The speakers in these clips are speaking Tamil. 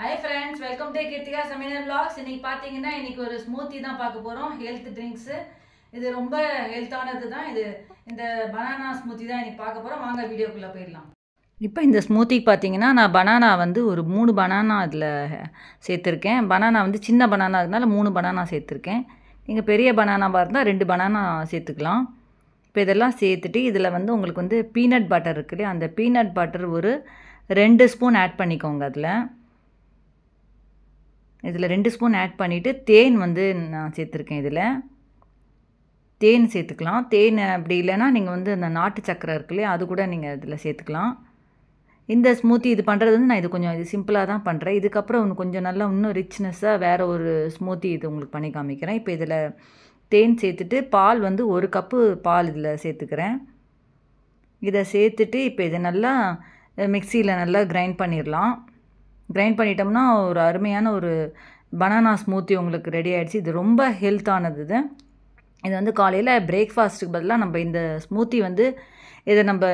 hi friends welcome to Keerthika சமையல் பிளாக்ஸ் இன்னைக்கு பார்த்தீங்கன்னா இன்றைக்கி ஒரு ஸ்மூத்தி தான் பார்க்க போகிறோம் ஹெல்த் ட்ரிங்க்ஸு இது ரொம்ப ஹெல்த்தானது தான் இது இந்த பனானா ஸ்மூத்தி தான் இன்றைக்கி பார்க்க போகிறோம் வாங்க வீடியோக்குள்ளே போயிடலாம் இப்போ இந்த ஸ்மூத்திக்கு பார்த்தீங்கன்னா நான் பனானா வந்து ஒரு மூணு பனானா இதில் சேர்த்துருக்கேன் பனானா வந்து சின்ன பனானா அதனால மூணு பனானா சேர்த்துருக்கேன் நீங்கள் பெரிய பனானாவாக இருந்தால் ரெண்டு பனானா சேர்த்துக்கலாம் இப்போ இதெல்லாம் சேர்த்துட்டு இதில் வந்து உங்களுக்கு வந்து பீனட் பட்டர் இருக்கு இல்லையா அந்த பீனட் பட்டர் ஒரு ரெண்டு ஸ்பூன் ஆட் பண்ணிக்கோங்க அதில் இதில் ரெண்டு ஸ்பூன் ஆட் பண்ணிவிட்டு தேன் வந்து நான் சேர்த்துருக்கேன் இதில் தேன் சேர்த்துக்கலாம் தேன் அப்படி இல்லைன்னா நீங்கள் வந்து அந்த நாட்டு சக்கரை இருக்கு இல்லையா அது கூட நீங்கள் இதில் சேர்த்துக்கலாம் இந்த ஸ்மூத்தி இது பண்ணுறது வந்து நான் இது கொஞ்சம் இது சிம்பிளாக தான் பண்ணுறேன் இதுக்கப்புறம் ஒன்று கொஞ்சம் நல்லா இன்னும் ரிச்னஸ்ஸாக வேறு ஒரு ஸ்மூத்தி இது உங்களுக்கு பண்ணி காமிக்கிறேன் இப்போ இதில் தேன் சேர்த்துட்டு பால் வந்து ஒரு கப்பு பால் இதில் சேர்த்துக்கிறேன் இதை சேர்த்துட்டு இப்போ இதை நல்லா மிக்சியில் நல்லா கிரைண்ட் பண்ணிடலாம் கிரைண்ட் பண்ணிட்டோம்னா ஒரு அருமையான ஒரு பனானா ஸ்மூத்தி உங்களுக்கு ரெடி ஆகிடுச்சு இது ரொம்ப ஹெல்த்தானது இது இது வந்து காலையில் பிரேக்ஃபாஸ்ட்டுக்கு பதிலாக நம்ம இந்த ஸ்மூத்தி வந்து இதை நம்ம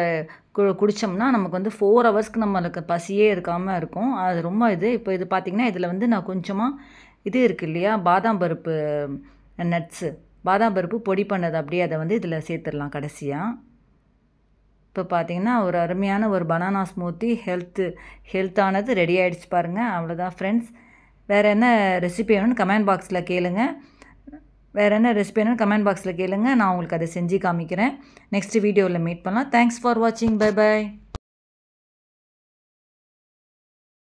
கு குடித்தோம்னா நமக்கு வந்து ஃபோர் ஹவர்ஸ்க்கு நம்மளுக்கு பசியே இருக்காமல் இருக்கும் அது ரொம்ப இது இப்போ இது பார்த்திங்கன்னா இதில் வந்து நான் கொஞ்சமாக இது இருக்குது இல்லையா பாதாம் பருப்பு நட்ஸு பாதாம் பருப்பு பொடி பண்ணது அப்படியே அதை வந்து இதில் சேர்த்துடலாம் கடைசியாக இப்போ பார்த்தீங்கன்னா ஒரு அருமையான ஒரு பனானா ஸ்மூத்தி ஹெல்த்து ஹெல்த்தானது ரெடி ஆகிடுச்சு பாருங்கள் அவ்வளோதான் ஃப்ரெண்ட்ஸ் வேறு என்ன ரெசிபி வேணும்னு கமெண்ட் பாக்ஸில் கேளுங்க வேறு என்ன ரெசிபி வேணும்னு கமெண்ட் பாக்ஸில் கேளுங்க நான் உங்களுக்கு அதை செஞ்சு காமிக்கிறேன் நெக்ஸ்ட் வீடியோவில் மீட் பண்ணலாம் தேங்க்ஸ் ஃபார் வாட்சிங் பை பை